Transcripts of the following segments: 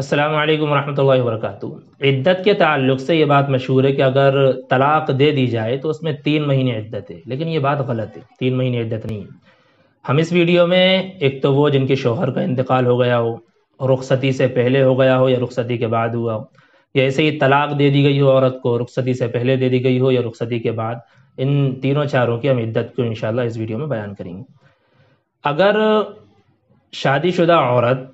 अस्सलाम वालेकुम रहमतुल्लाहि वरकatuह इद्दत के ताल्लुक से ये बात मशहूर है कि अगर तलाक दे दी जाए तो उसमें तीन महीने इद्दत है लेकिन ये बात गलत है तीन महीने इद्दत नहीं है हम इस वीडियो में एक तो वो जिनके शोहर का इंतकाल हो गया हो रुखसती से पहले हो गया हो या रुखसती के बाद हुआ हो या ऐसे ही तलाक दे दी गई हो औरत को रुखसती से पहले दे दी गई हो या रुखसती के बाद इन तीनों चारों की हम इद्दत को इन इस वीडियो में बयान करेंगे अगर शादीशुदा औरत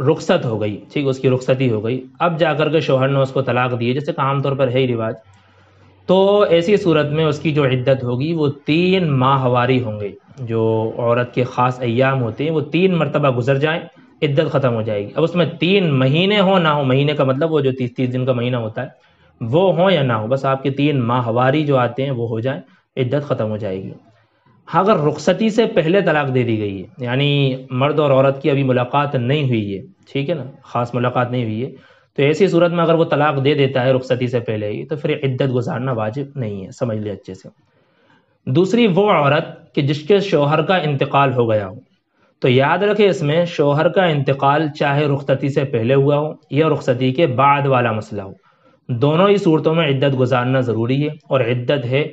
रुखसत हो गई ठीक उसकी रुखसती हो गई अब जाकर के शोहर ने उसको तलाक दिए जैसे आम तौर पर है ही रिवाज तो ऐसी सूरत में उसकी जो इद्दत होगी वो तीन माहवारी होंगे जो औरत के ख़ास अयाम होते हैं वो तीन मरतबा गुजर जाएँ इद्दत ख़त्म हो जाएगी अब उसमें तीन महीने हो ना हो महीने का मतलब वो जो तीस तीस दिन का महीना होता है वो हो या ना हो बस आपके तीन माहवारी जो आते हैं वो हो जाएँ इद्दत ख़त्म हो जाएगी हाँ अगर रुखसती से पहले तलाक दे दी गई है यानी मर्द और औरत की अभी मुलाकात नहीं हुई है ठीक है ना ख़ास मुलाकात नहीं हुई है तो ऐसी सूरत में अगर वो तलाक दे देता है रुखसती से पहले ही तो फिर इद्दत गुजारना वाजिब नहीं है समझ लिया अच्छे से दूसरी वो औरत कि जिसके शोहर का इंतकाल हो गया हो तो याद रखे इसमें शोहर का इंतकाल चाहे रुखसती से पहले हुआ हो या रुखसती के बाद वाला मसला हो दोनों ही सूरतों में इद्दत गुजारना ज़रूरी है और इद्दत है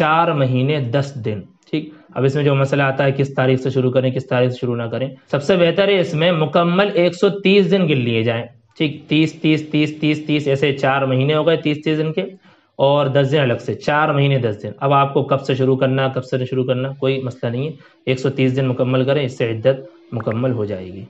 चार महीने दस दिन ठीक अब इसमें जो मसला आता है किस तारीख से शुरू करें किस तारीख से शुरू ना करें सबसे बेहतर है इसमें मुकम्मल 130 दिन गिन लिए जाएं ठीक 30 30 30 30 30 ऐसे चार महीने हो गए 30 30 दिन के और दस दिन अलग से चार महीने दस दिन अब आपको कब से शुरू करना कब से शुरू करना कोई मसला नहीं है तीस दिन मुकम्मल करें इससे इद्दत मुकम्मल हो जाएगी